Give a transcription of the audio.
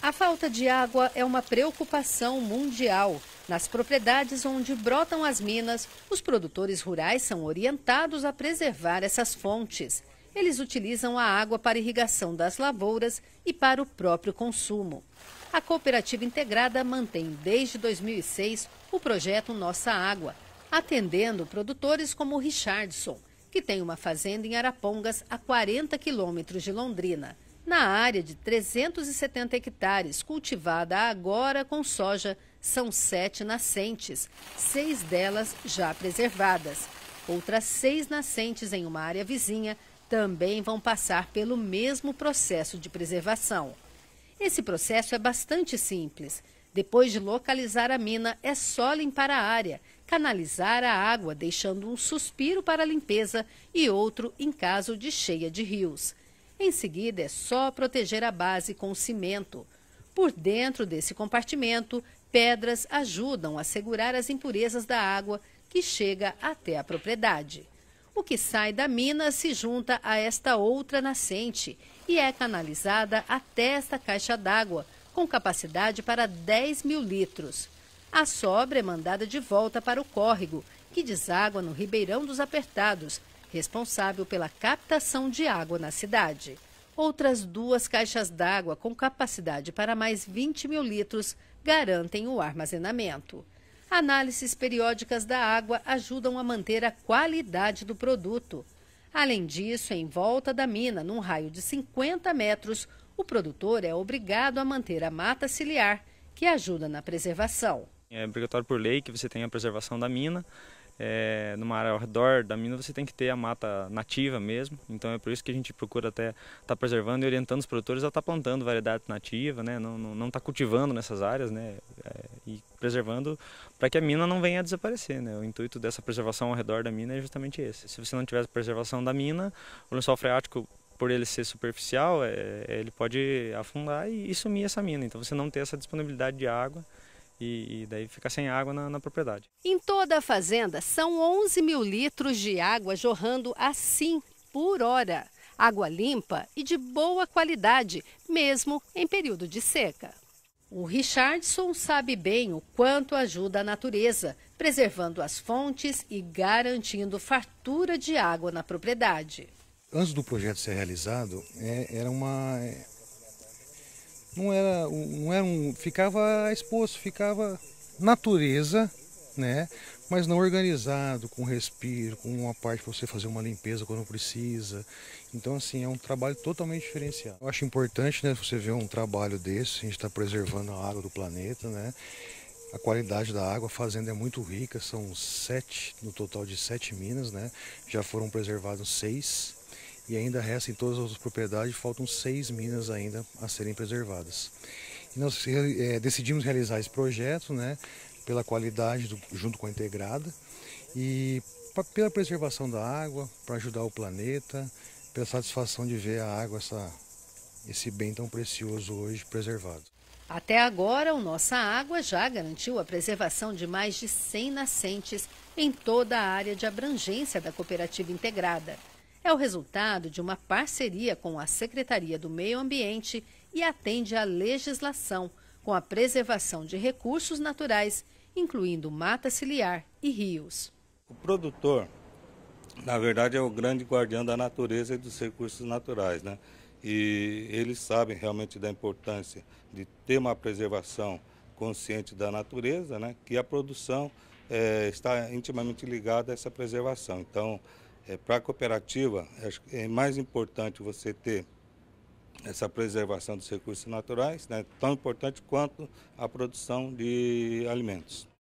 A falta de água é uma preocupação mundial. Nas propriedades onde brotam as minas, os produtores rurais são orientados a preservar essas fontes. Eles utilizam a água para irrigação das lavouras e para o próprio consumo. A Cooperativa Integrada mantém desde 2006 o projeto Nossa Água, atendendo produtores como o Richardson, que tem uma fazenda em Arapongas, a 40 quilômetros de Londrina na área de 370 hectares, cultivada agora com soja, são sete nascentes, seis delas já preservadas. Outras seis nascentes em uma área vizinha também vão passar pelo mesmo processo de preservação. Esse processo é bastante simples. Depois de localizar a mina, é só limpar a área, canalizar a água, deixando um suspiro para a limpeza e outro em caso de cheia de rios. Em seguida, é só proteger a base com cimento. Por dentro desse compartimento, pedras ajudam a segurar as impurezas da água que chega até a propriedade. O que sai da mina se junta a esta outra nascente e é canalizada até esta caixa d'água, com capacidade para 10 mil litros. A sobra é mandada de volta para o córrego, que deságua no Ribeirão dos Apertados, responsável pela captação de água na cidade. Outras duas caixas d'água com capacidade para mais 20 mil litros garantem o armazenamento. Análises periódicas da água ajudam a manter a qualidade do produto. Além disso, em volta da mina, num raio de 50 metros, o produtor é obrigado a manter a mata ciliar, que ajuda na preservação. É obrigatório por lei que você tenha a preservação da mina é, numa área ao redor da mina você tem que ter a mata nativa mesmo. Então é por isso que a gente procura até estar tá preservando e orientando os produtores a estar tá plantando variedade nativa, né? Não não, não tá cultivando nessas áreas, né? É, e preservando para que a mina não venha a desaparecer, né? O intuito dessa preservação ao redor da mina é justamente esse. Se você não tiver a preservação da mina, o lençol freático por ele ser superficial, é, ele pode afundar e, e sumir essa mina. Então você não tem essa disponibilidade de água e, e daí fica sem água na, na, propriedade. Em toda a fazenda, são 11 mil litros de água jorrando assim, por hora. Água limpa e de boa qualidade, mesmo em período de seca. O Richardson sabe bem o quanto ajuda a natureza, preservando as fontes e garantindo fartura de água na propriedade. Antes do projeto ser realizado, é, era uma, é, não era, não era um, ficava exposto, ficava natureza, né? Mas não organizado, com respiro, com uma parte para você fazer uma limpeza quando precisa. Então, assim, é um trabalho totalmente diferenciado. Eu acho importante, né, você ver um trabalho desse, a gente está preservando a água do planeta, né? A qualidade da água, a fazenda é muito rica, são sete, no total de sete minas, né? Já foram preservados seis e ainda resta em todas as propriedades, faltam seis minas ainda a serem preservadas. E nós é, decidimos realizar esse projeto, né, pela qualidade do, junto com a integrada e pra, pela preservação da água, para ajudar o planeta, pela satisfação de ver a água, essa, esse bem tão precioso hoje preservado. Até agora, o Nossa Água já garantiu a preservação de mais de 100 nascentes em toda a área de abrangência da cooperativa integrada. É o resultado de uma parceria com a Secretaria do Meio Ambiente e atende à legislação com a preservação de recursos naturais, incluindo mata ciliar e rios. O produtor, na verdade, é o grande guardião da natureza e dos recursos naturais, né? E eles sabem realmente da importância de ter uma preservação consciente da natureza, né? Que a produção é, está intimamente ligada a essa preservação. Então, é, Para a cooperativa, é mais importante você ter essa preservação dos recursos naturais, né, tão importante quanto a produção de alimentos.